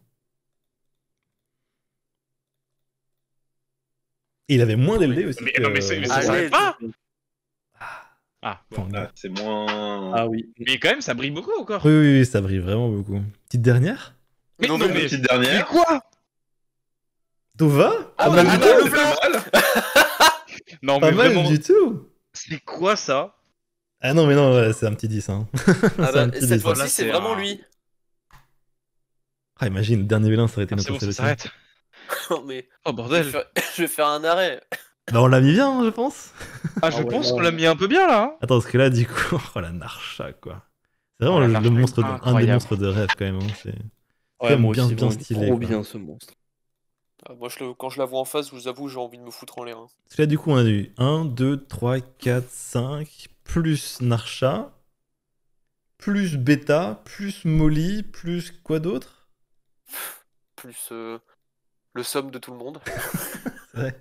Et il avait moins d'LD aussi. Mais, non, mais ça ah, pas ah, bon, là, ah, c'est moins. Ah oui. Mais quand même, ça brille beaucoup encore. Oui, oui, oui ça brille vraiment beaucoup. Petite dernière mais Non, mais, petite dernière. Mais quoi Dova Ah, ah bah, mal, non, mais pas vraiment... du tout. C'est quoi ça ah non, mais non, c'est un petit 10. Hein. Ah bah, <laughs> cette hein. fois-ci, c'est vraiment lui. Ah, imagine, dernier vélin, ça aurait été ah, notre s'arrête. <laughs> Oh, mais... Oh bordel. Je vais, faire... un arrêt. <laughs> Bah, on l'a mis bien, hein, je pense. Ah, je ah pense qu'on l'a mis un peu bien là. Hein. Attends, parce que là, du coup, oh la narcha quoi. C'est vraiment oh, le, monstre, de... un des monstres de rêve quand même. C'est ouais, bien, bien stylé. Trop bien ce monstre. Ah, moi, je le... quand je la vois en face, je vous avoue, j'ai envie de me foutre en l'air. Hein. Parce que là, du coup, on a eu 1, 2, 3, 4, 5, plus Narcha, plus Beta, plus Molly, plus quoi d'autre Plus euh, le somme de tout le monde. <laughs> ouais.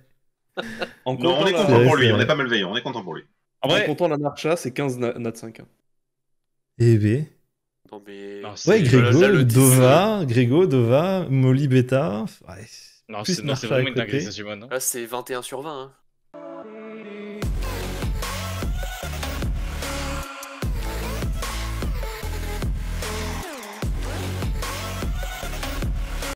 on est content pour lui, on n'est pas malveillant, on est content pour lui. En vrai, content la Narcha, c'est 15 Nat 5. Hein. Et Eh B. Non mais. ouais, Grégo, Dova, Dova, Molly Beta. Non, c'est vraiment une dinguerie, Là, hein. ah, c'est 21 sur 20. Hein.